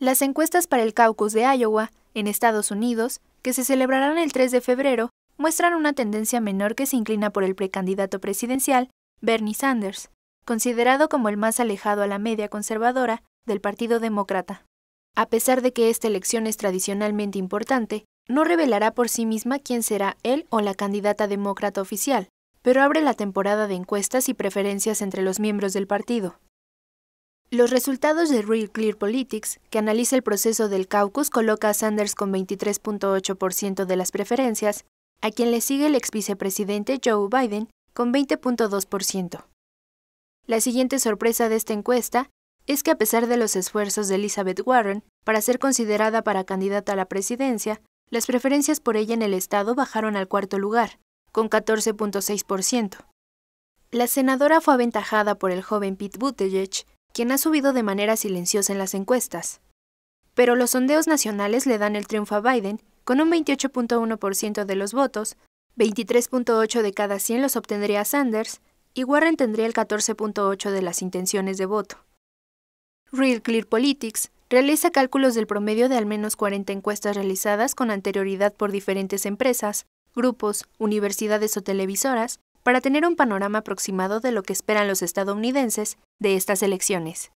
Las encuestas para el caucus de Iowa, en Estados Unidos, que se celebrarán el 3 de febrero, muestran una tendencia menor que se inclina por el precandidato presidencial, Bernie Sanders, considerado como el más alejado a la media conservadora del Partido Demócrata. A pesar de que esta elección es tradicionalmente importante, no revelará por sí misma quién será él o la candidata demócrata oficial, pero abre la temporada de encuestas y preferencias entre los miembros del partido. Los resultados de Real Clear Politics, que analiza el proceso del caucus, coloca a Sanders con 23.8% de las preferencias, a quien le sigue el ex vicepresidente Joe Biden con 20.2%. La siguiente sorpresa de esta encuesta es que a pesar de los esfuerzos de Elizabeth Warren para ser considerada para candidata a la presidencia, las preferencias por ella en el estado bajaron al cuarto lugar, con 14.6%. La senadora fue aventajada por el joven Pete Buttigieg, quien ha subido de manera silenciosa en las encuestas. Pero los sondeos nacionales le dan el triunfo a Biden, con un 28.1% de los votos, 23.8 de cada 100 los obtendría Sanders y Warren tendría el 14.8 de las intenciones de voto. Real Clear Politics realiza cálculos del promedio de al menos 40 encuestas realizadas con anterioridad por diferentes empresas, grupos, universidades o televisoras, para tener un panorama aproximado de lo que esperan los estadounidenses de estas elecciones.